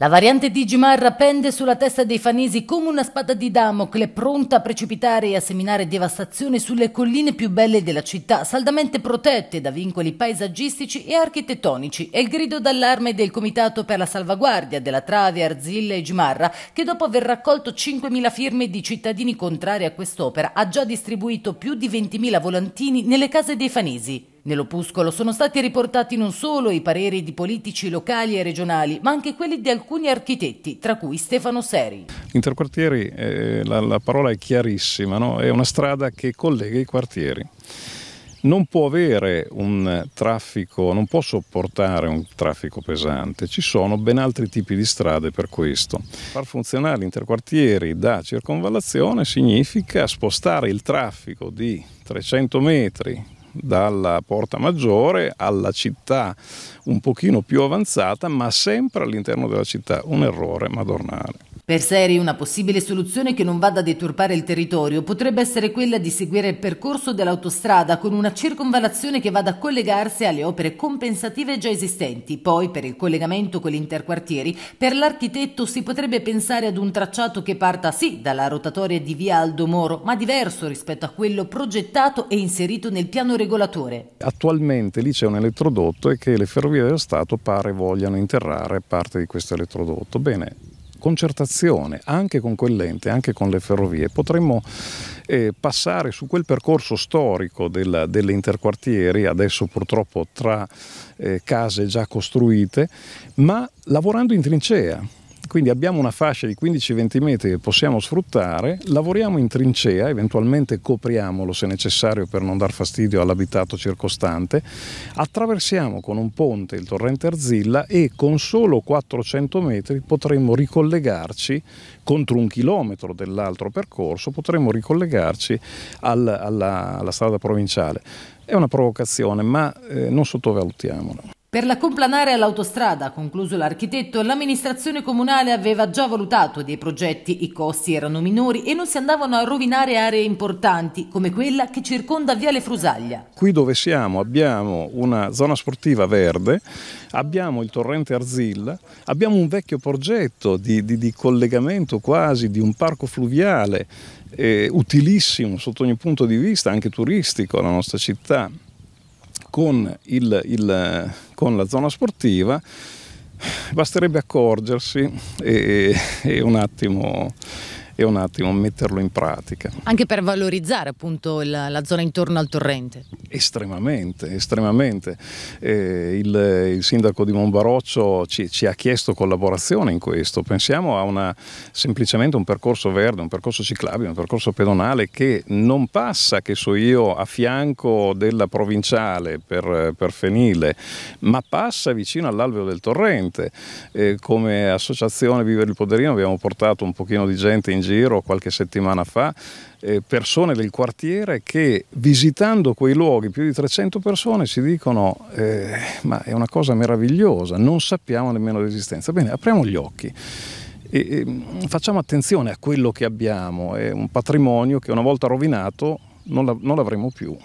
La variante Digimar pende sulla testa dei fanesi come una spada di Damocle pronta a precipitare e a seminare devastazione sulle colline più belle della città, saldamente protette da vincoli paesaggistici e architettonici. È il grido d'allarme del Comitato per la salvaguardia della Trave, Arzilla e Gimarra, che dopo aver raccolto 5.000 firme di cittadini contrari a quest'opera, ha già distribuito più di 20.000 volantini nelle case dei fanesi. Nell'opuscolo sono stati riportati non solo i pareri di politici locali e regionali, ma anche quelli di alcuni architetti, tra cui Stefano Seri. Interquartieri, eh, la, la, parola è chiarissima, no? è una strada che collega i quartieri non può avere un traffico, non può sopportare un traffico pesante, ci sono ben altri tipi di strade per questo. Far funzionare interquartieri da circonvallazione significa spostare il traffico di 300 metri dalla Porta Maggiore alla città un pochino più avanzata, ma sempre all'interno della città, un errore madornale. Per Seri una possibile soluzione che non vada a deturpare il territorio potrebbe essere quella di seguire il percorso dell'autostrada con una circonvalazione che vada a collegarsi alle opere compensative già esistenti. Poi per il collegamento con gli interquartieri, per l'architetto si potrebbe pensare ad un tracciato che parta sì dalla rotatoria di via Aldo Moro, ma diverso rispetto a quello progettato e inserito nel piano regolatore. Attualmente lì c'è un elettrodotto e che le ferrovie dello Stato pare vogliano interrare parte di questo elettrodotto. Bene, concertazione anche con quell'ente, anche con le ferrovie, potremmo eh, passare su quel percorso storico della, delle interquartieri, adesso purtroppo tra eh, case già costruite, ma lavorando in trincea quindi abbiamo una fascia di 15-20 metri che possiamo sfruttare, lavoriamo in trincea, eventualmente copriamolo se necessario per non dar fastidio all'abitato circostante, attraversiamo con un ponte il torrente Arzilla e con solo 400 metri potremo ricollegarci contro un chilometro dell'altro percorso, potremo ricollegarci al, alla, alla strada provinciale. È una provocazione, ma eh, non sottovalutiamola. Per la complanare all'autostrada, concluso l'architetto, l'amministrazione comunale aveva già valutato dei progetti, i costi erano minori e non si andavano a rovinare aree importanti come quella che circonda Viale Frusaglia. Qui dove siamo abbiamo una zona sportiva verde, abbiamo il torrente Arzilla, abbiamo un vecchio progetto di, di, di collegamento quasi di un parco fluviale eh, utilissimo sotto ogni punto di vista, anche turistico, alla nostra città con, il, il, con la zona sportiva basterebbe accorgersi e, e un attimo e un attimo metterlo in pratica. Anche per valorizzare appunto la, la zona intorno al torrente? Estremamente, estremamente. Eh, il, il, sindaco di Monbaroccio ci, ci, ha chiesto collaborazione in questo. Pensiamo a una, semplicemente un percorso verde, un percorso ciclabile, un percorso pedonale che non passa, che so io, a fianco della provinciale per, per Fenile, ma passa vicino all'alveo del torrente. Eh, come associazione Vivere il Poderino abbiamo portato un pochino di gente in giro qualche settimana fa, eh, persone del quartiere che visitando quei luoghi, più di 300 persone, si dicono eh, ma è una cosa meravigliosa, non sappiamo nemmeno l'esistenza. Bene, apriamo gli occhi. e mm, facciamo attenzione a quello che abbiamo, è un patrimonio che una volta rovinato non l'avremo più.